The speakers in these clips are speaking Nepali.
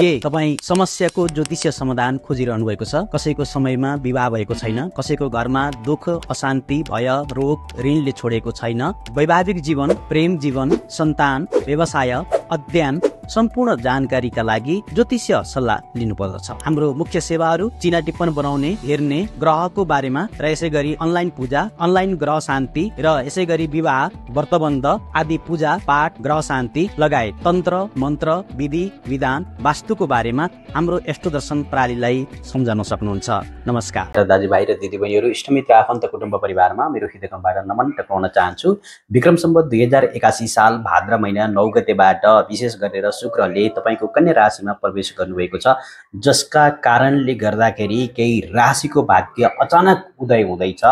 के तपाईँ समस्याको ज्योतिष समाधान खोजिरहनु भएको छ कसैको समयमा विवाह भएको छैन कसैको घरमा दुःख अशान्ति भय रोग ऋणले छोडेको छैन वैवाहिक जीवन प्रेम जीवन सन्तान व्यवसाय अध्ययन सम्पूर्ण जानकारीका लागि ज्योतिष्य सल्लाह लिनु पर्दछ हाम्रो मुख्य सेवाहरू चिना टिप्पण बनाउने हेर्ने ग्रहको बारेमा र यसै गरी अनलाइन पूजा अनलाइन ग्रह शान्ति र यसै गरी विवाह व्रतबन्ध आदि पूजा पाठ ग्रह शान्ति लगायत तन्त्र मन्त्र विधि विधान वास्तुको बारेमा हाम्रो यस्तो दर्शन प्रणालीलाई सम्झाउन सक्नुहुन्छ नमस्कार दाजुभाइ र दिदीबहिनीहरू इष्टमित्र आफन्त कुटुम्ब परिवारमा मेरो हृदयकमबाट नमन टकाउन चाहन्छु विक्रम सम्बत दुई हजार एकासी साल भाद्र महिना नौ गतेबाट विशेष गरेर शुक्रले तपाईँको कन्या राशिमा प्रवेश गर्नुभएको छ जसका कारणले गर्दाखेरि केही राशिको भाग्य अचानक उदय हुँदैछ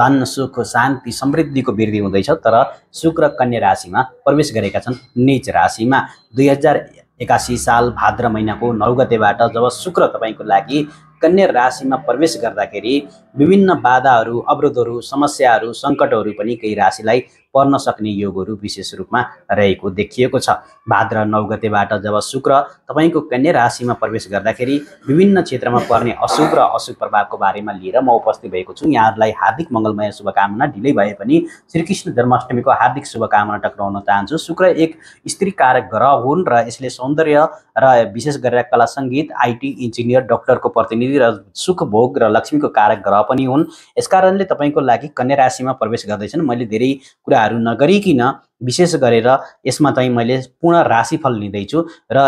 धन सुख शान्ति समृद्धिको वृद्धि हुँदैछ तर शुक्र कन्या राशिमा प्रवेश गरेका छन् निच राशिमा दुई हजार एकासी साल भाद्र महिनाको नौ गतेबाट जब शुक्र तपाईँको लागि कन्या राशिमा प्रवेश गर्दाखेरि विभिन्न बाधाहरू अवरोधहरू समस्याहरू सङ्कटहरू पनि केही राशिलाई पर्न सक्ने योगहरू विशेष रूपमा रहेको देखिएको छ भाद्र नौ गतेबाट जब शुक्र तपाईँको कन्या राशिमा प्रवेश गर्दाखेरि विभिन्न क्षेत्रमा पर्ने अशुभ र अशुभ प्रभावको बारेमा लिएर म उपस्थित भएको छु यहाँहरूलाई हार्दिक मङ्गलमय शुभकामना ढिलै भए पनि श्रीकृष्ण जन्माष्टमीको हार्दिक शुभकामना टक्राउन चाहन्छु शुक्र एक स्त्री कारक ग्रह हुन् र यसले सौन्दर्य र विशेष गरेर कला सङ्गीत आइटी इन्जिनियर डक्टरको प्रतिनिधि र सुख भोग र लक्ष्मीको कारक ग्रह पनि हुन् यसकारणले तपाईँको लागि कन्या राशिमा प्रवेश गर्दैछन् मैले धेरै कुरा कुराहरू नगरिकन विशेष गरेर यसमा चाहिँ मैले पूर्ण राशिफल लिँदैछु र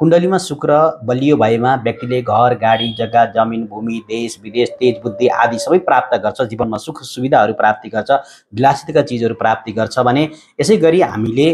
कुण्डलीमा शुक्र बलियो भएमा व्यक्तिले घर गाडी जग्गा जमिन भूमि देश विदेश तेज बुद्धि आदि सबै प्राप्त गर्छ जीवनमा सुख सुविधाहरू प्राप्ति गर्छ विलासितका चिजहरू प्राप्ति गर्छ भने यसै गरी हामीले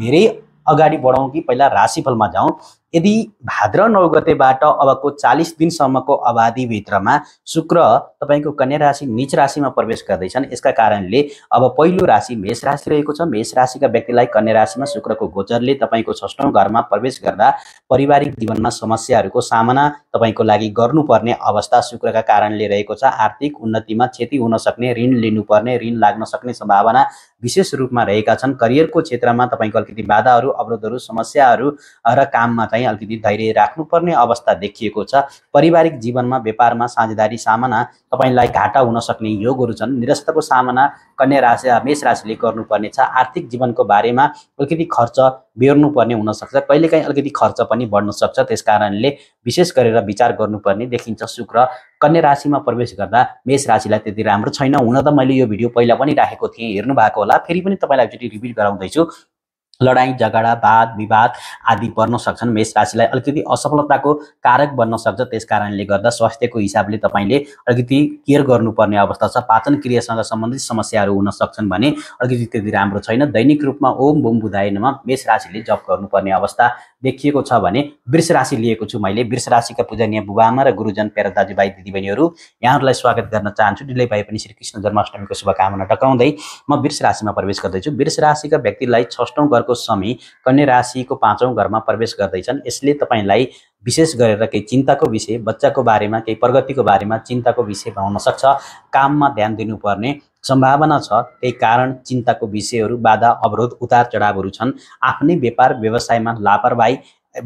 धेरै अगाडि बढौँ कि पहिला राशिफलमा जाउँ यदि भाद्र नौ गतेबाट अबको चालिस दिनसम्मको अवधिभित्रमा शुक्र तपाईँको कन्या राशि निच राशिमा प्रवेश गर्दैछन् यसका कारणले अब पहिलो राशि मेष राशि रहेको छ मेष राशिका व्यक्तिलाई कन्या राशिमा शुक्रको गोचरले तपाईँको षष्ठौँ घरमा प्रवेश गर्दा पारिवारिक जीवनमा समस्याहरूको सामना तपाईँको लागि गर्नुपर्ने अवस्था शुक्रका कारणले रहेको छ आर्थिक उन्नतिमा क्षति हुन सक्ने ऋण लिनुपर्ने ऋण लाग्न सक्ने सम्भावना विशेष रूपमा रहेका छन् करियरको क्षेत्रमा तपाईँको अलिकति बाधाहरू अवरोधहरू समस्याहरू र काममा तपाईँ अलिकति धैर्य राख्नुपर्ने अवस्था देखिएको छ पारिवारिक जीवनमा व्यापारमा साझेदारी सामना तपाईँलाई घाटा हुन सक्ने योगहरू छन् निरस्तको सामना कन्या राशि मेष राशिले गर्नुपर्ने छ आर्थिक जीवनको बारेमा अलिकति खर्च बेर्नुपर्ने हुनसक्छ कहिलेकाहीँ अलिकति खर्च पनि बढ्न सक्छ त्यस कारणले विशेष गरेर विचार गर्नुपर्ने देखिन्छ शुक्र कन्या राशिमा प्रवेश गर्दा मेष राशिलाई त्यति राम्रो छैन हुन त मैले यो भिडियो पहिला पनि राखेको थिएँ हेर्नु भएको होला फेरि पनि तपाईँलाई एकचोटि रिपिट गराउँदैछु लडाइँ झगडा वाद विवाद आदि पर्न सक्छन् मेष राशिलाई अलिकति असफलताको कारक बन्न सक्छ त्यस कारणले गर्दा स्वास्थ्यको हिसाबले तपाईँले अलिकति केयर गर्नुपर्ने अवस्था छ पाचन क्रियासँग सम्बन्धित समस्याहरू हुन सक्छन् भने अलिकति त्यति राम्रो छैन दैनिक रूपमा ओम बोम बुधाएनमा मेष राशिले जप गर्नुपर्ने अवस्था देखिएको छ भने वृष राशि लिएको छु मैले वृष राशिका पूजनीय बुबामा र गुरुजन प्यारा दाजुभाइ दिदीबहिनीहरू यहाँहरूलाई स्वागत गर्न चाहन्छु ढिलै भए पनि श्री कृष्ण जन्माष्टमीको शुभकामना टकाउँदै म वृष राशिमा प्रवेश गर्दैछु वृष राशिका व्यक्तिलाई छष्टौँ घरको समय कन्या राशिको पाँचौँ घरमा प्रवेश गर्दैछन् यसले तपाईँलाई विशेष गरेर केही चिन्ताको विषय बच्चाको बारेमा केही प्रगतिको बारेमा चिन्ताको विषय सक्छ काममा ध्यान दिनुपर्ने सम्भावना छ त्यही कारण चिन्ताको विषयहरू बाधा अवरोध उतार चढावहरू छन् आफ्नै व्यापार व्यवसायमा लापरवाही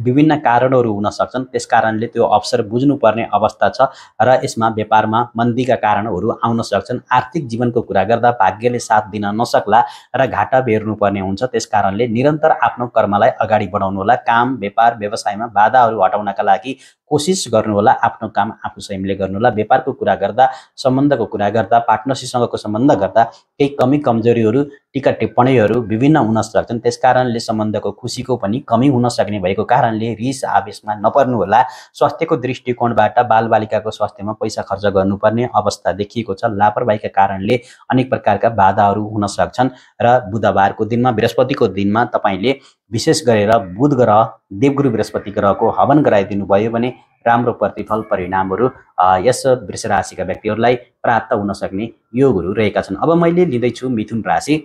विभिन्न कारणहरू हुन सक्छन् त्यस कारणले त्यो अवसर बुझ्नुपर्ने अवस्था छ र यसमा व्यापारमा मन्दीका कारणहरू आउन सक्छन् आर्थिक जीवनको कुरा गर्दा भाग्यले साथ दिन नसक्ला र घाटा बेर्नुपर्ने हुन्छ त्यस कारणले निरन्तर आफ्नो कर्मलाई अगाडि बढाउनु होला काम व्यापार व्यवसायमा बाधाहरू हटाउनका लागि कोसिस गर्नुहोला आफ्नो काम आफू स्वयंले गर्नुहोला व्यापारको कुरा गर्दा सम्बन्धको कुरा गर्दा पार्टनरसिपसँगको सम्बन्ध गर्दा केही कमी कमजोरीहरू टिका टिप्पणीहरू विभिन्न हुन सक्छन् त्यस कारणले सम्बन्धको खुसीको पनि कमी हुन सक्ने भएको कारणले रिस आवेशमा नपर्नु होला स्वास्थ्यको दृष्टिकोणबाट बालबालिकाको स्वास्थ्यमा पैसा खर्च गर्नुपर्ने अवस्था देखिएको छ लापरवाहीका कारणले अनेक प्रकारका बाधाहरू हुन सक्छन् र बुधबारको दिनमा बृहस्पतिको दिनमा तपाईँले विशेष गरेर बुध ग्रह देवगुरु बृहस्पति ग्रहको हवन गराइदिनु भयो भने राम्रो प्रतिफल परिणामहरू यस वृष राशिका व्यक्तिहरूलाई प्राप्त हुन सक्ने योगहरू रहेका छन् अब मैले लिँदैछु मिथुन राशि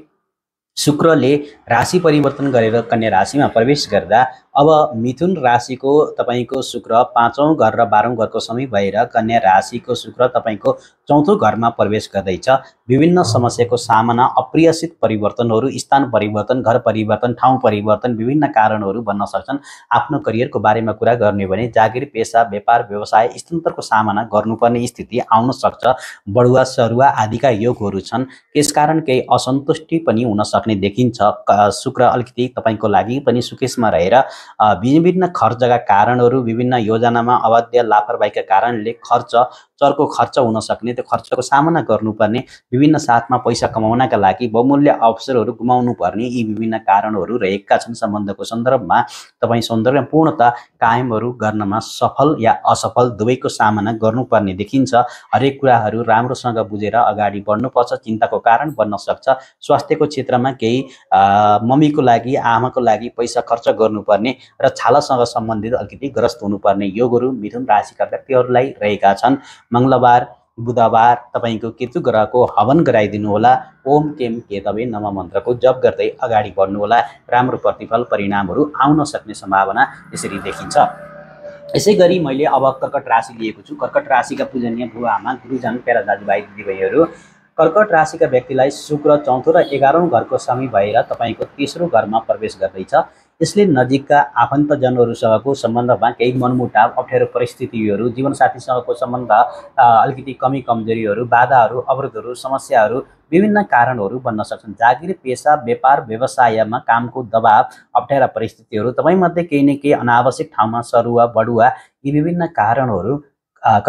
शुक्रले राशि परिवर्तन गरेर कन्या राशिमा प्रवेश गर्दा अब मिथुन राशिको तपाईँको शुक्र पाँचौँ घर र बाह्रौँ घरको समय भएर कन्या राशिको शुक्र तपाईँको चौथो घरमा प्रवेश गर्दैछ विभिन्न समस्याको सामना अप्रियसित परिवर्तनहरू स्थान परिवर्तन घर परिवर्तन ठाउँ परिवर्तन विभिन्न कारणहरू भन्न सक्छन् आफ्नो करियरको बारेमा कुरा गर्ने भने जागिर पेसा व्यापार व्यवसाय स्थानान्तरको सामना गर्नुपर्ने स्थिति आउन सक्छ बढुवा सरुवा आदिका योगहरू छन् त्यसकारण केही असन्तुष्टि पनि हुन सक्छ सक्ने देखिन्छ शुक्र अलिकति तपाईँको लागि पनि सुकेशमा रहेर विभिन्न खर्चका कारणहरू विभिन्न योजनामा अवाध्य लापरवाहीका कारणले खर्च चर्को खर्च हुन सक्ने त्यो खर्चको सामना गर्नुपर्ने विभिन्न साथमा पैसा कमाउनका लागि बहुमूल्य अवसरहरू गुमाउनु पर्ने यी विभिन्न कारणहरू रहेका छन् सम्बन्धको सन्दर्भमा तपाईँ सौन्दर्य कायमहरू गर्नमा सफल या असफल दुवैको सामना गर्नुपर्ने देखिन्छ हरेक कुराहरू राम्रोसँग बुझेर अगाडि बढ्नुपर्छ चिन्ताको कारण बन्न सक्छ स्वास्थ्यको क्षेत्रमा केही मम्मीको लागि आमाको लागि पैसा खर्च गर्नुपर्ने र छालासँग सम्बन्धित अलिकति ग्रस्त हुनुपर्ने योगहरू मिथुन राशिका व्यक्तिहरूलाई रहेका छन् मङ्गलबार बुधबार तपाईँको केतु ग्रहको हवन गराइदिनु होला ओम केम केतवे नम मन्त्रको जप गर्दै अगाडि बढ्नुहोला राम्रो प्रतिफल परिणामहरू आउन सक्ने सम्भावना यसरी देखिन्छ यसै गरी मैले अब कर्कट राशि लिएको छु कर्कट राशिका पूजनीय बुवा आमा गुरुजन पेरा दाजुभाइ दिदीबहिनीहरू कर्कट राशिका व्यक्तिलाई शुक्र चौथो र एघारौँ घरको स्वामी भएर तपाईँको तेस्रो घरमा प्रवेश गर्दैछ यसले नजिकका आफन्तजनहरूसँगको सम्बन्धमा केही मनमुटाव अप्ठ्यारो परिस्थितिहरू जीवनसाथीसँगको सम्बन्ध अलिकति कमी कमजोरीहरू बाधाहरू अवरोधहरू समस्याहरू विभिन्न कारणहरू बन्न सक्छन् जागिर पेसा व्यापार व्यवसायमा कामको दबाव अप्ठ्यारा परिस्थितिहरू तपाईँमध्ये केही न केही अनावश्यक ठाउँमा सरुवा बढुवा यी विभिन्न कारणहरू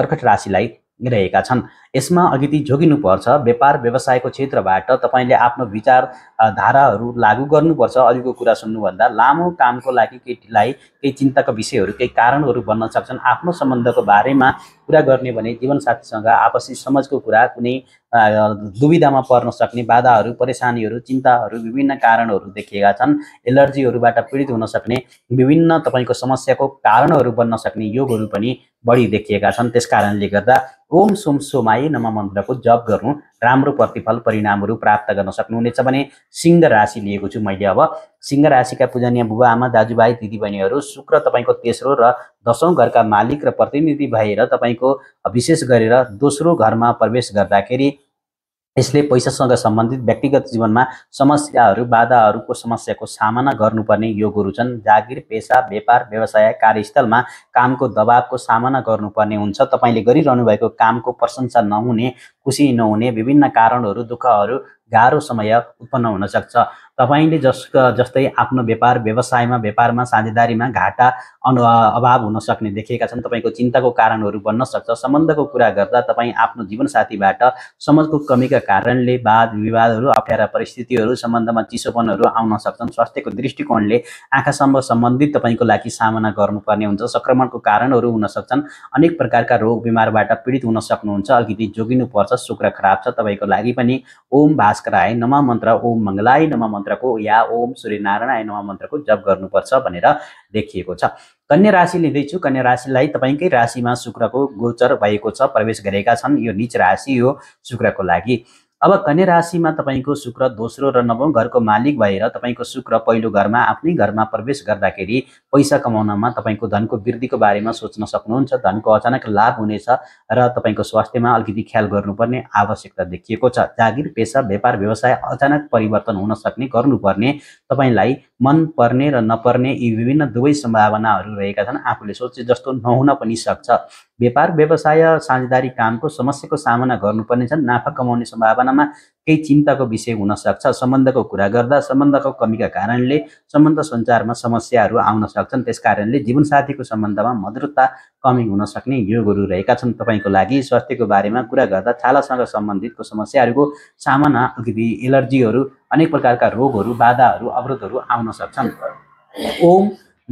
कर्कट राशिलाई रहेका छन् यसमा अघि जोगिनुपर्छ व्यापार व्यवसायको क्षेत्रबाट तपाईँले आफ्नो विचार धाराहरू लागु गर्नुपर्छ अघिको कुरा सुन्नुभन्दा लामो कामको लागि केटीलाई केही चिन्ताको विषयहरू केही कारणहरू बन्न सक्छन् आफ्नो सम्बन्धको बारेमा कुरा गर्ने भने जीवनसाथीसँग आपसी समाजको कुरा कुनै दुविधामा पर्न सक्ने बाधाहरू परेसानीहरू चिन्ताहरू विभिन्न कारणहरू देखिएका छन् एलर्जीहरूबाट पीडित हुन सक्ने विभिन्न तपाईँको समस्याको कारणहरू बन्न सक्ने योगहरू पनि बढी देखिएका छन् त्यस कारणले गर्दा ओम सोम सोमाय तपाईँ मन्त्रको जप गर्नु राम्रो प्रतिफल परिणामहरू प्राप्त गर्न सक्नुहुनेछ भने सिंह राशि लिएको छु मैले अब सिंह राशिका पूजनीय बुबा आमा दाजुभाइ दिदीबहिनीहरू शुक्र तपाईँको तेस्रो र दसौँ घरका मालिक र प्रतिनिधि भएर तपाईँको विशेष गरेर दोस्रो घरमा प्रवेश गर्दाखेरि यसले पैसासँग सम्बन्धित व्यक्तिगत जीवनमा समस्याहरू बाधाहरूको समस्याको सामना गर्नुपर्ने योगहरू छन् जागिर पेसा व्यापार व्यवसाय कार्यस्थलमा कामको दबावको सामना गर्नुपर्ने हुन्छ तपाईँले गरिरहनु भएको कामको प्रशंसा नहुने खुसी नहुने विभिन्न कारणहरू दुःखहरू गाह्रो समय उत्पन्न हुन सक्छ तपाईँले जस जस्तै आफ्नो व्यापार व्यवसायमा व्यापारमा साझेदारीमा घाटा अनु अभाव हुन सक्ने देखेका छन् तपाईँको चिन्ताको कारणहरू बन्न सक्छ सम्बन्धको कुरा गर्दा तपाईँ आफ्नो जीवनसाथीबाट समाजको कमीका कारणले वाद विवादहरू अप्ठ्यारा परिस्थितिहरू सम्बन्धमा चिसोपनहरू आउन सक्छन् स्वास्थ्यको दृष्टिकोणले आँखासम्म सम्बन्धित तपाईँको लागि सामना गर्नुपर्ने हुन्छ सङ्क्रमणको कारणहरू हुन सक्छन् अनेक प्रकारका रोग बिमारबाट पीडित हुन सक्नुहुन्छ अलिकति जोगिनुपर्छ शुक्र खराब छ तपाईँको लागि पनि ओम भास्कराय नमा मन्त्र ओम मङ्गलाय नमा मन्त्र मन्त्रको या ओम सूर्यनारायण नमा मन्त्रको जप गर्नुपर्छ भनेर देखिएको छ कन्या राशि लिँदैछु कन्या राशिलाई तपाईँकै राशिमा शुक्रको गोचर भएको छ प्रवेश गरेका छन् यो निच राशि हो शुक्रको लागि अब कन्या राशिमा तपाईँको शुक्र दोस्रो र नवौँ घरको मालिक भएर तपाईँको शुक्र पहिलो घरमा आफ्नै घरमा प्रवेश गर्दाखेरि पैसा कमाउनमा तपाईँको धनको वृद्धिको बारेमा सोच्न सक्नुहुन्छ धनको अचानक लाभ हुनेछ र तपाईँको स्वास्थ्यमा अलिकति ख्याल गर्नुपर्ने आवश्यकता देखिएको छ जागिर पेसा व्यापार व्यवसाय अचानक परिवर्तन हुन सक्ने गर्नुपर्ने तपाईँलाई मन पर्ने र नपर्ने यी विभिन्न दुवै सम्भावनाहरू रहेका छन् आफूले सोचे जस्तो नहुन पनि सक्छ व्यापार व्यवसाय साझेदारी कामको समस्याको सामना गर्नुपर्ने छन् नाफा कमाउने सम्भावनामा केही चिन्ताको विषय हुनसक्छ सम्बन्धको कुरा गर्दा सम्बन्धको कमीका कारणले सम्बन्ध सञ्चारमा समस्याहरू आउन सक्छन् त्यस कारणले जीवनसाथीको सम्बन्धमा मधुरता कमी हुन सक्ने योगहरू रहेका छन् तपाईँको लागि स्वास्थ्यको बारेमा कुरा गर्दा छालासँग सम्बन्धितको समस्याहरूको सामना अलिकति एलर्जीहरू अनेक प्रकारका रोगहरू बाधाहरू अवरोधहरू आउन सक्छन् ओम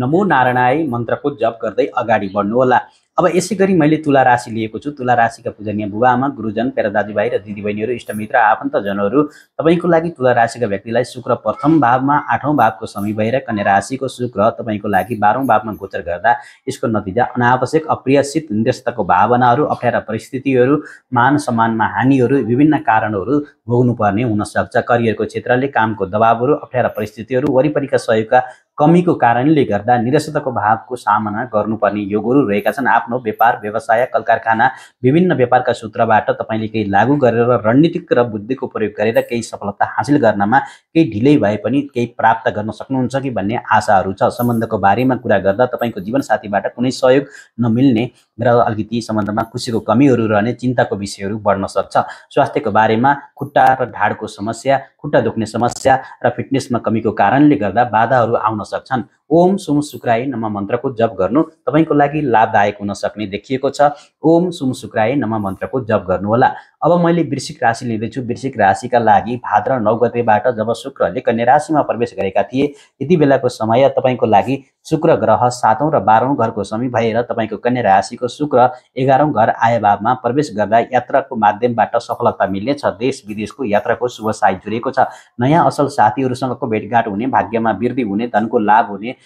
नमो नारायणाय मन्त्रको जप गर्दै अगाडि बढ्नुहोला अब यसै गरी मैले तुला राशि लिएको छु तुला राशिका पूजनीय बुबा आमा गुरुजन पेरा दाजुभाइ र दिदीबहिनीहरू इष्टमित्र आफन्तजनहरू तपाईँको लागि तुला राशिका व्यक्तिलाई शुक्र प्रथम भावमा आठौँ भावको समी भएर कन्या राशिको शुक्र तपाईँको लागि बाह्रौँ भावमा गोचर गर्दा यसको नतिजा अनावश्यक अप्रियसित न्यस्तको भावनाहरू अप्ठ्यारा परिस्थितिहरू मान सम्मानमा हानिहरू विभिन्न कारणहरू भोग्नुपर्ने हुनसक्छ करियरको क्षेत्रले कामको दबावहरू अप्ठ्यारा परिस्थितिहरू वरिपरिका सहयोगका कमीको कारणले गर्दा निरसताको भावको सामना गर्नुपर्ने योगहरू रहेका छन् आफ्नो व्यापार व्यवसाय कल कारखाना विभिन्न व्यापारका सूत्रबाट तपाईँले केही लागू गरेर रणनीतिक र बुद्धिको प्रयोग गरेर केही सफलता हासिल गर्नमा केही ढिलै भए पनि केही प्राप्त गर्न सक्नुहुन्छ कि भन्ने आशाहरू छ सम्बन्धको बारेमा कुरा गर्दा तपाईँको जीवनसाथीबाट कुनै सहयोग नमिल्ने र अलिकति सम्बन्धमा खुसीको कमीहरू रहने चिन्ताको विषयहरू बढ्न सक्छ स्वास्थ्यको बारेमा खुट्टा र ढाडको समस्या खुट्टा दुख्ने समस्या र फिटनेसमा कमीको कारणले गर्दा बाधाहरू आउन सक्छन् ओम सुम सुक्राय नम मन्त्रको जप गर्नु तपाईँको लागि लाभदायक हुन सक्ने देखिएको छ ओम सुम सुक्राय नम मन्त्रको जप गर्नुहोला अब मैले वृश्चिक राशि लिँदैछु वृश्चिक राशिका लागि भाद्र नौ गतेबाट जब शुक्रले कन्या राशिमा प्रवेश गरेका थिए यति बेलाको समय तपाईँको लागि शुक्र ग्रह सातौँ र बाह्रौँ घरको समी भएर तपाईँको कन्या राशिको रहेको शुक्र एघारौँ घर आयभावमा प्रवेश गर्दा यात्राको माध्यमबाट सफलता मिल्नेछ देश विदेशको यात्राको शुभ साई जुरेको छ नयाँ असल साथीहरूसँगको भेटघाट हुने भाग्यमा वृद्धि हुने धनको लाभ हुने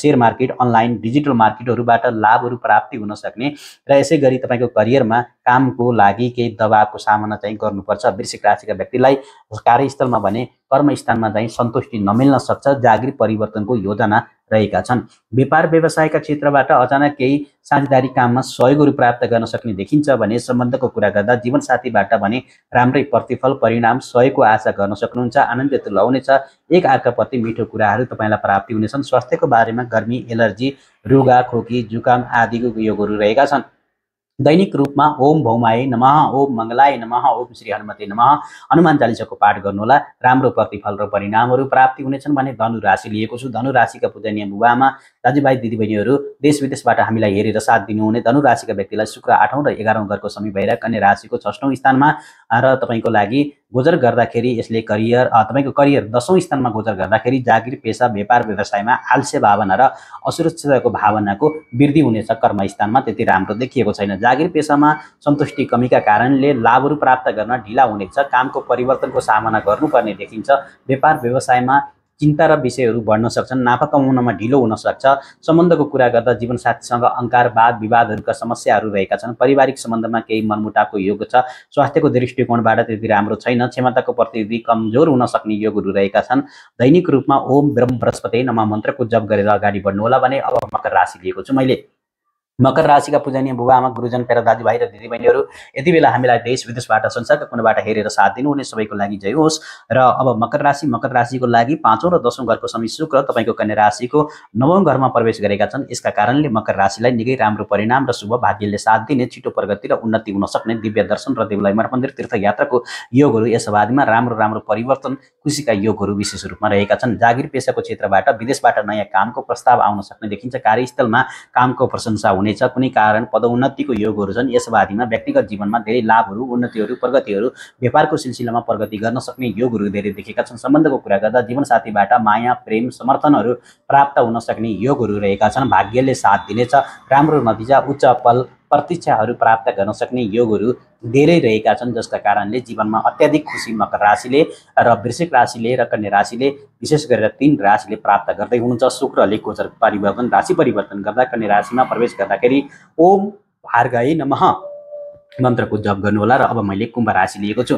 सेयर मार्केट अनलाइन डिजिटल मार्केटहरूबाट लाभहरू प्राप्ति हुन सक्ने र यसै गरी तपाईँको करियरमा कामको लागि केही दबावको सामना चाहिँ गर्नुपर्छ वृश्चिक राशिका व्यक्तिलाई कार्यस्थलमा भने कर्मस्थानमा चाहिँ सन्तुष्टि नमिल्न सक्छ जागिर परिवर्तनको योजना रहेका छन् व्यापार व्यवसायका क्षेत्रबाट अचानक केही साझेदारी काममा सहयोगहरू प्राप्त गर्न सक्ने देखिन्छ भने सम्बन्धको कुरा गर्दा जीवनसाथीबाट भने राम्रै प्रतिफल परिणाम सहयोगको आशा गर्न सक्नुहुन्छ आनन्दित लगाउनेछ एक अर्काप्रति मिठो कुराहरू तपाईँलाई प्राप्ति हुनेछन् स्वास्थ्यको बारेमा गर्मी एलर्जी रुगा खोकी जुकाम आदिको योगहरू रहेका छन् दैनिक रूपमा ओम भौमाए नमः ओम मङ्गलाय नमः ओम श्री हनुमते नमः हनुमान चालिसाको पाठ गर्नुहोला राम्रो प्रतिफल र परिणामहरू प्राप्ति हुनेछन् भने धनु राशि लिएको छु धनु राशिका पूजनीय बुबामा दाजुभाइ दिदीबहिनीहरू देश विदेशबाट हामीलाई हेरेर साथ दिनुहुने धनु राशिका व्यक्तिलाई शुक्र आठौँ र एघारौँ घरको समय भएर कन्या राशिको छष्टौँ स्थानमा र तपाईँको लागि गोजर गर्दाखेरि यसले करियर तपाईँको करियर दसौँ स्थानमा गोजर गर्दाखेरि जागिर पेसा व्यापार व्यवसायमा आलस्य भावना र असुरक्षाको भावनाको वृद्धि हुनेछ कर्म स्थानमा त्यति राम्रो देखिएको छैन जागिर पेसामा सन्तुष्टि कमीका कारणले लाभहरू प्राप्त गर्न ढिला हुनेछ कामको परिवर्तनको सामना गर्नुपर्ने देखिन्छ व्यापार व्यवसायमा चिन्ता र विषयहरू बढ्न सक्छन् नाफा कमाउनमा ढिलो हुनसक्छ सम्बन्धको कुरा गर्दा जीवनसाथीसँग अङ्कार वाद विवादहरूका समस्याहरू रहेका छन् पारिवारिक सम्बन्धमा केही मनमुटाको योग छ स्वास्थ्यको दृष्टिकोणबाट त्यति राम्रो छैन क्षमताको प्रतिनिधि कमजोर हुन सक्ने योगहरू रहेका छन् दैनिक रूपमा ओम ब्रह्म बृहस्पति नमा मन्त्रको जप गरेर अगाडि बढ्नु होला भने अब मकर राशि लिएको छु मैले मकर राशिका पूजनीय बुबा आमा गुरुजन पेरा दाजुभाइ र दिदीबहिनीहरू यति बेला हामीलाई देश विदेशबाट संसारका कुनाबाट हेरेर साथ दिनुहुने सबैको लागि जय होस् र अब मकर राशि मकर राशिको लागि पाँचौँ र दसौँ घरको समय शुक्र तपाईँको कन्या राशिको नवौँ घरमा प्रवेश गरेका छन् यसका कारणले मकर राशिलाई निकै राम्रो परिणाम र शुभ भाग्यले साथ दिने छिटो प्रगति र उन्नति हुन सक्ने दिव्य दर्शन र देवलाई मन्दिर तीर्थयात्राको योगहरू यस अवधिमा राम्रो राम्रो परिवर्तन खुसीका योगहरू विशेष रूपमा रहेका छन् जागिर पेसाको क्षेत्रबाट विदेशबाट नयाँ कामको प्रस्ताव आउन सक्ने देखिन्छ कार्यस्थलमा कामको प्रशंसा हुने हुनेछ कुनै कारण पदोन्नतिको योगहरू छन् यस यसवादीमा व्यक्तिगत जीवनमा धेरै लाभहरू उन्नतिहरू प्रगतिहरू व्यापारको सिलसिलामा प्रगति गर्न सक्ने योगहरू धेरै देखेका छन् सम्बन्धको कुरा गर्दा जीवनसाथीबाट माया प्रेम समर्थनहरू प्राप्त हुन सक्ने योगहरू रहेका छन् भाग्यले साथ दिनेछ राम्रो नतिजा उच्च पल प्रतीक्षाहरू प्राप्त गर्न सक्ने योगहरू धेरै रहेका छन् जसका कारणले जीवनमा अत्याधिक खुसी मकर राशिले र वृश्चिक राशिले र कन्या राशिले विशेष गरेर तिन राशिले प्राप्त गर्दै हुनुहुन्छ शुक्रले गोचर परिवर्तन राशि परिवर्तन गर्दा कन्या राशिमा प्रवेश गर्दाखेरि ओम भार्गाई नमः मन्त्रको जप होला र अब मैले कुम्भ राशि लिएको छु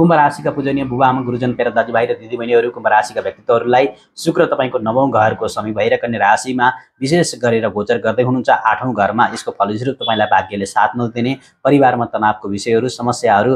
कुम्भ राशिका पूजनीय बुबा आमा गुरुजन पेरा दाजुभाइ र दिदीबहिनीहरू कुम्भ राशिका व्यक्तित्वहरूलाई शुक्र तपाईँको नवौँ घरको समी भएर कन्या राशिमा विशेष गरेर गोचर गर्दै हुनुहुन्छ आठौँ घरमा यसको फलस्वरूप तपाईँलाई भाग्यले साथ नदिने परिवारमा तनावको विषयहरू समस्याहरू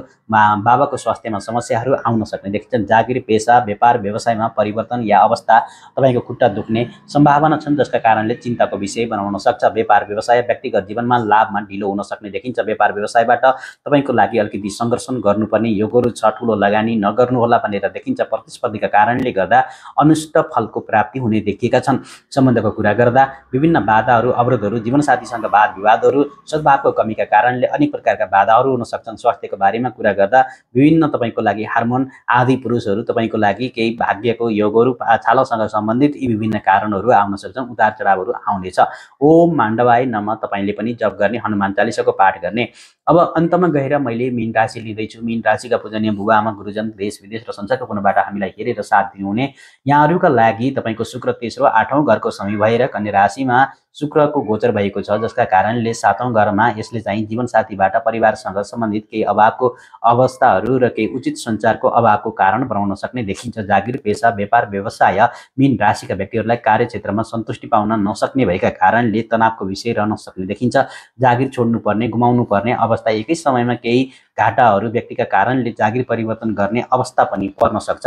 बाबाको स्वास्थ्यमा समस्याहरू आउन सक्ने देखिन्छन् जागिर पेसा व्यापार व्यवसायमा परिवर्तन या अवस्था तपाईँको खुट्टा दुख्ने सम्भावना छन् जसका कारणले चिन्ताको विषय बनाउन सक्छ व्यापार व्यवसाय व्यक्तिगत जीवनमा लाभमा ढिलो हुन सक्ने देखिन्छ व्यापार व्यवसायबाट समयबाट तपाईँको लागि अलिकति सङ्घर्षण गर्नुपर्ने योगहरू गोरु छ ठुलो लगानी नगर्नुहोला भनेर देखिन्छ प्रतिस्पर्धीका कारणले गर्दा अनुष्ट फलको प्राप्ति हुने देखिएका छन् सम्बन्धको कुरा गर्दा विभिन्न बाधाहरू अवरोधहरू जीवनसाथीसँग वाद विवादहरू सद्भावको कमीका कारणले अनेक प्रकारका बाधाहरू हुन सक्छन् स्वास्थ्यको बारेमा कुरा गर्दा विभिन्न तपाईँको लागि हार्मोन आदि पुरुषहरू तपाईँको लागि केही भाग्यको योगहरू छालोसँग सम्बन्धित यी विभिन्न कारणहरू आउन सक्छन् उतार चढावहरू आउनेछ ओम माण्डवाई नम तपाईँले पनि जप गर्ने हनुमान चालिसाको पाठ गर्ने अब अन्तमा गएर मैले मिन राशि लिँदैछु मिन राशिका पूजनीय बुबा आमा गुरुजन देश विदेश र संसारको कुनाबाट हामीलाई हेरेर साथ दिनुहुने यहाँहरूका लागि तपाईँको शुक्र तेस्रो आठौँ घरको समय भएर कन्या राशिमा शुक्रको गोचर भएको छ जसका कारणले सातौँ घरमा यसले चाहिँ जीवनसाथीबाट परिवारसँग सम्बन्धित केही अभावको अवस्थाहरू र केही उचित सञ्चारको अभावको कारण बनाउन सक्ने देखिन्छ जागिर पेसा व्यापार व्यवसाय मिन राशिका व्यक्तिहरूलाई कार्यक्षेत्रमा सन्तुष्टि पाउन नसक्ने भएका कारणले तनावको विषय रहन सक्ने देखिन्छ जागिर छोड्नुपर्ने गुमाउनु पर्ने अब अवस्था एकै समयमा केही घाटाहरू व्यक्तिका कारणले जागिर परिवर्तन गर्ने अवस्था पनि पर्न सक्छ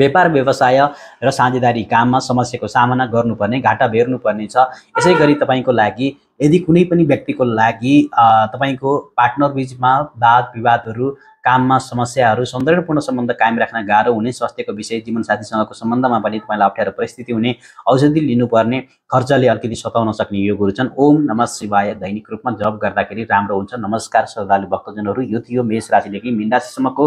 व्यापार व्यवसाय र साझेदारी काममा समस्याको सामना गर्नुपर्ने घाटा बेर्नुपर्ने छ यसै गरी तपाईँको लागि यदि कुनै पनि व्यक्तिको लागि तपाईँको पार्टनर बिचमा वाद विवादहरू काममा समस्याहरू सौन्दर्यपूर्ण सम्बन्ध कायम राख्न गाह्रो हुने स्वास्थ्यको विषय जीवनसाथीसँगको सम्बन्धमा पनि तपाईँलाई अप्ठ्यारो परिस्थिति हुने औषधि लिनुपर्ने खर्चले अलिकति सताउन सक्ने योगहरू छन् ओम नम शिवाय दैनिक रूपमा जप गर्दाखेरि राम्रो हुन्छ नमस्कार श्रद्धालु भक्तजनहरू यो थियो मेष राशिदेखि मिन राशिसम्मको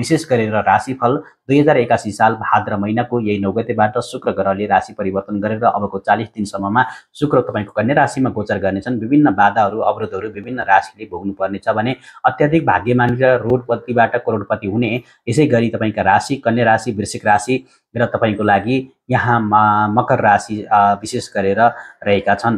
विशेष गरेर राशिफल दुई हजार एकासी साल भाद्र महिनाको यही नौ गतेबाट शुक्र ग्रहले राशि परिवर्तन गरेर अबको चालिस दिनसम्ममा शुक्र तपाईँको कन्या राशिमा गोचर गर्नेछन् विभिन्न बाधाहरू अवरोधहरू विभिन्न राशिले भोग्नुपर्नेछ भने अत्याधिक भाग्यमानी र रोड करोडपतिबाट करोडपति हुने यसै गरी तपाईँका राशि कन्या राशि वृश्चिक राशि र तपाईँको लागि यहाँ मकर राशि विशेष गरेर रहेका छन्